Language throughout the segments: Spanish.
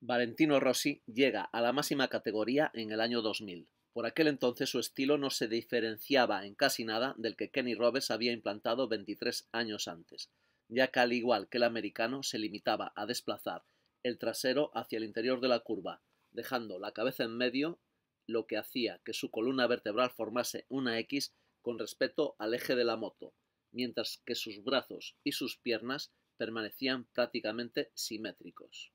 Valentino Rossi llega a la máxima categoría en el año 2000. Por aquel entonces su estilo no se diferenciaba en casi nada del que Kenny Roberts había implantado 23 años antes, ya que al igual que el americano se limitaba a desplazar el trasero hacia el interior de la curva, dejando la cabeza en medio, lo que hacía que su columna vertebral formase una X con respecto al eje de la moto, mientras que sus brazos y sus piernas permanecían prácticamente simétricos.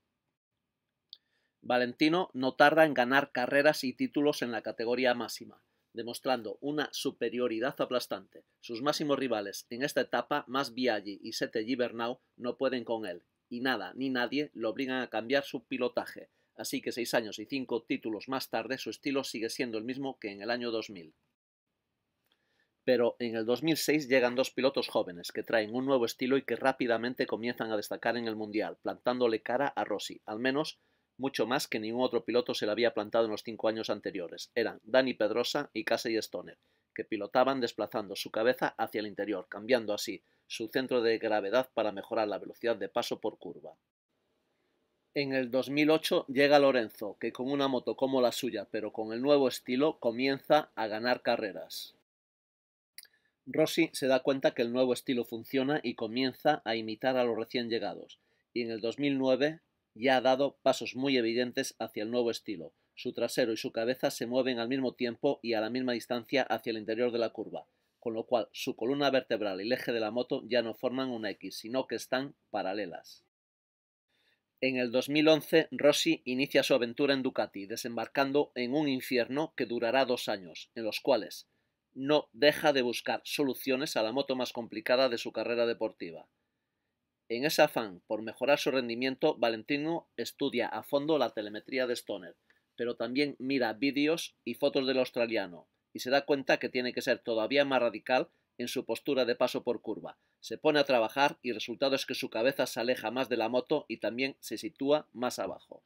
Valentino no tarda en ganar carreras y títulos en la categoría máxima, demostrando una superioridad aplastante. Sus máximos rivales en esta etapa, más Biaggi y Sete Bernau, no pueden con él, y nada ni nadie lo obligan a cambiar su pilotaje, así que seis años y cinco títulos más tarde su estilo sigue siendo el mismo que en el año 2000. Pero en el 2006 llegan dos pilotos jóvenes que traen un nuevo estilo y que rápidamente comienzan a destacar en el Mundial, plantándole cara a Rossi, al menos mucho más que ningún otro piloto se le había plantado en los cinco años anteriores. Eran Dani Pedrosa y Casey Stoner, que pilotaban desplazando su cabeza hacia el interior, cambiando así su centro de gravedad para mejorar la velocidad de paso por curva. En el 2008 llega Lorenzo, que con una moto como la suya, pero con el nuevo estilo, comienza a ganar carreras. Rossi se da cuenta que el nuevo estilo funciona y comienza a imitar a los recién llegados, y en el 2009 ya ha dado pasos muy evidentes hacia el nuevo estilo. Su trasero y su cabeza se mueven al mismo tiempo y a la misma distancia hacia el interior de la curva, con lo cual su columna vertebral y el eje de la moto ya no forman una X, sino que están paralelas. En el 2011, Rossi inicia su aventura en Ducati, desembarcando en un infierno que durará dos años, en los cuales no deja de buscar soluciones a la moto más complicada de su carrera deportiva. En ese afán por mejorar su rendimiento, Valentino estudia a fondo la telemetría de Stoner, pero también mira vídeos y fotos del australiano, y se da cuenta que tiene que ser todavía más radical en su postura de paso por curva. Se pone a trabajar y el resultado es que su cabeza se aleja más de la moto y también se sitúa más abajo.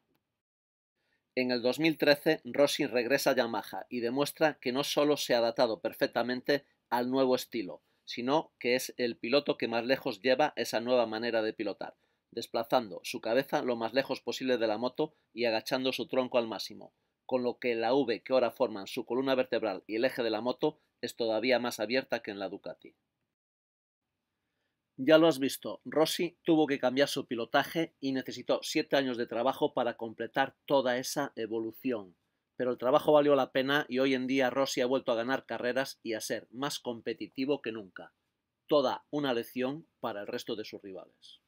En el 2013, Rossi regresa a Yamaha y demuestra que no solo se ha adaptado perfectamente al nuevo estilo, sino que es el piloto que más lejos lleva esa nueva manera de pilotar, desplazando su cabeza lo más lejos posible de la moto y agachando su tronco al máximo, con lo que la V que ahora forman su columna vertebral y el eje de la moto es todavía más abierta que en la Ducati. Ya lo has visto, Rossi tuvo que cambiar su pilotaje y necesitó siete años de trabajo para completar toda esa evolución pero el trabajo valió la pena y hoy en día Rossi ha vuelto a ganar carreras y a ser más competitivo que nunca. Toda una lección para el resto de sus rivales.